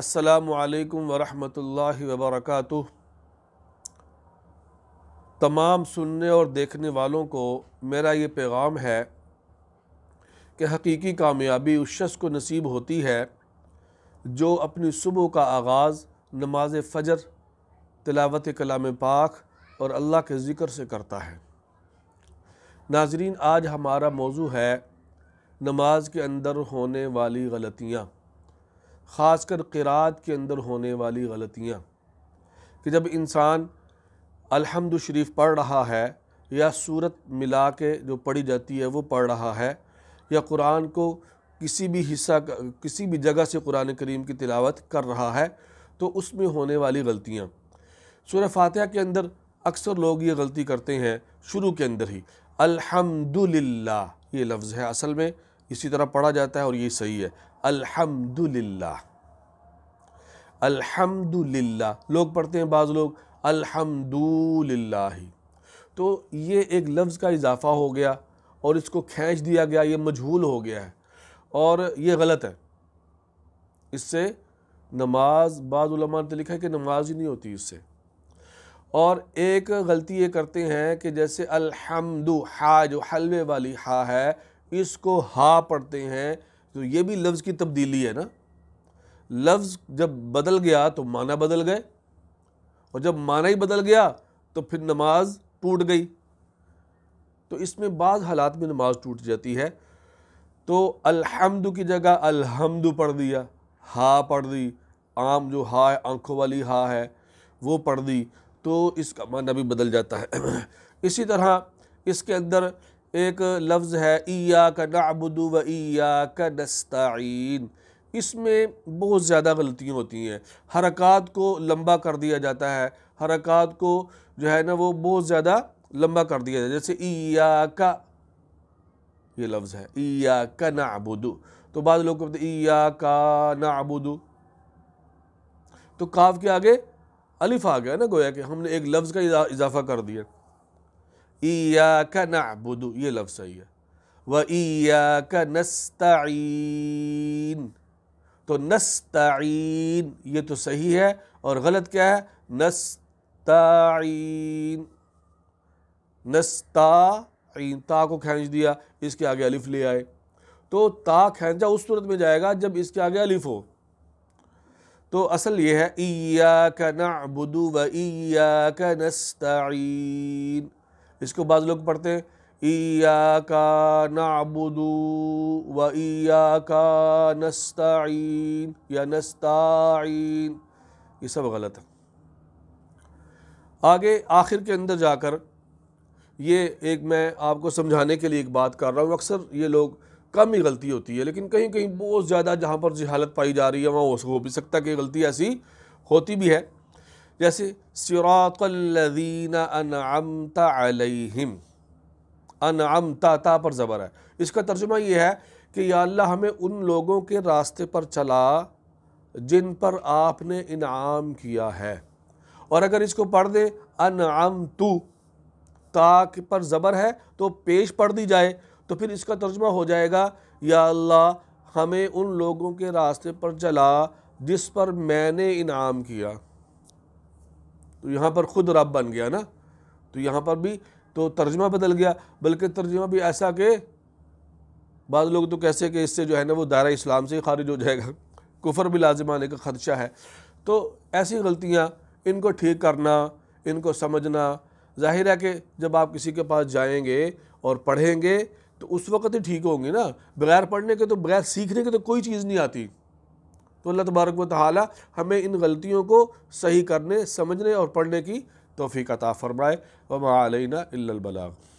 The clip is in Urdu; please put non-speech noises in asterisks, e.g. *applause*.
السلام علیکم ورحمۃ اللہ وبرکاتہ تمام سننے اور دیکھنے والوں کو میرا یہ پیغام ہے کہ حقیقی کامیابی اس شخص کو نصیب ہوتی ہے جو اپنی صبح کا آغاز نماز فجر تلاوت کلام پاک اور اللہ کے ذکر سے کرتا ہے ناظرین آج ہمارا موضوع ہے نماز کے اندر ہونے والی غلطیاں خاص کر قیرات کے اندر ہونے والی غلطیاں کہ جب انسان الحمد شریف پڑھ رہا ہے یا صورت ملا کے جو پڑھی جاتی ہے وہ پڑھ رہا ہے یا قرآن کو کسی بھی حصہ کسی بھی جگہ سے قرآن کریم کی تلاوت کر رہا ہے تو اس میں ہونے والی غلطیاں سورہ فاتحہ کے اندر اکثر لوگ یہ غلطی کرتے ہیں شروع کے اندر ہی الحمد یہ لفظ ہے اصل میں اسی طرح پڑھا جاتا ہے اور یہ صحیح ہے الحمد للہ الحمد للہ لوگ پڑھتے ہیں بعض لوگ الحمد للہ تو یہ ایک لفظ کا اضافہ ہو گیا اور اس کو کھینچ دیا گیا یہ مجھول ہو گیا ہے اور یہ غلط ہے اس سے نماز بعض علماء نے لکھا ہے کہ نماز ہی نہیں ہوتی اس سے اور ایک غلطی یہ کرتے ہیں کہ جیسے الحمد ہا جو حلوے والی ہا ہے اس کو ہا پڑھتے ہیں تو یہ بھی لفظ کی تبدیلی ہے نا لفظ جب بدل گیا تو معنی بدل گئے اور جب معنی ہی بدل گیا تو پھر نماز ٹوٹ گئی تو اس میں بعض حالات میں نماز ٹوٹ جاتی ہے تو الحمد کی جگہ الحمد پڑھ دیا ہا پڑھ دی عام جو ہا ہے آنکھوں والی ہا ہے وہ پڑھ دی تو اس کا معنی بھی بدل جاتا ہے *clears throat* اسی طرح اس کے اندر ایک لفظ ہے ایاک نعبد کا و ایاک کا اس میں بہت زیادہ غلطیاں ہوتی ہیں حرکات کو لمبا کر دیا جاتا ہے حرکات کو جو ہے نا وہ بہت زیادہ لمبا کر دیا جاتا ہے جیسے ایاک کا یہ لفظ ہے ایاک نعبد کا تو بعض لوگ کہتے ہیں کا نعبد تو کاف کے آگے الف آ گیا نا گویا کہ ہم نے ایک لفظ کا اضافہ کر دیا نعبد یہ لفظ ہے و عستعین تو نستعین یہ تو صحیح ہے اور غلط کیا ہے نستعین نستعین تا کو کھینچ دیا اس کے آگے الف لے آئے تو تا کھینچا اس صورت میں جائے گا جب اس کے آگے الف ہو تو اصل یہ ہے اِيَّاكَ نَعْبُدُ و نَسْتَعِينَ نستعین اس کو بعض لوگ پڑھتے ہیں ای نعبدو و ای یا كا نستاعین یہ سب غلط ہے آگے آخر کے اندر جا کر یہ ایک میں آپ کو سمجھانے کے لیے ایک بات کر رہا ہوں اکثر یہ لوگ کم ہی غلطی ہوتی ہے لیکن کہیں کہیں بہت زیادہ جہاں پر جہالت پائی جا رہی ہے وہاں ہو بھی سکتا کہ غلطی ایسی ہوتی بھی ہے جیسے سراط الذین انعمت علیہم انعمت تا پر زبر ہے اس کا ترجمہ یہ ہے کہ یا اللہ ہمیں ان لوگوں کے راستے پر چلا جن پر آپ نے انعام کیا ہے اور اگر اس کو پڑھ دیں ان تا پر زبر ہے تو پیش پڑھ دی جائے تو پھر اس کا ترجمہ ہو جائے گا یا اللہ ہمیں ان لوگوں کے راستے پر چلا جس پر میں نے انعام کیا تو یہاں پر خود رب بن گیا نا تو یہاں پر بھی تو ترجمہ بدل گیا بلکہ ترجمہ بھی ایسا کہ بعض لوگ تو کیسے کہ اس سے جو ہے نا وہ دائرہ اسلام سے ہی خارج ہو جائے گا کفر بھی لازم آنے کا خدشہ ہے تو ایسی غلطیاں ان کو ٹھیک کرنا ان کو سمجھنا ظاہر ہے کہ جب آپ کسی کے پاس جائیں گے اور پڑھیں گے تو اس وقت ہی ٹھیک ہوں گے نا بغیر پڑھنے کے تو بغیر سیکھنے کے تو کوئی چیز نہیں آتی تو اللہ تبارک و تعالی ہمیں ان غلطیوں کو صحیح کرنے سمجھنے اور پڑھنے کی توفیق عطا فرمائے وما علینا الا البلاغ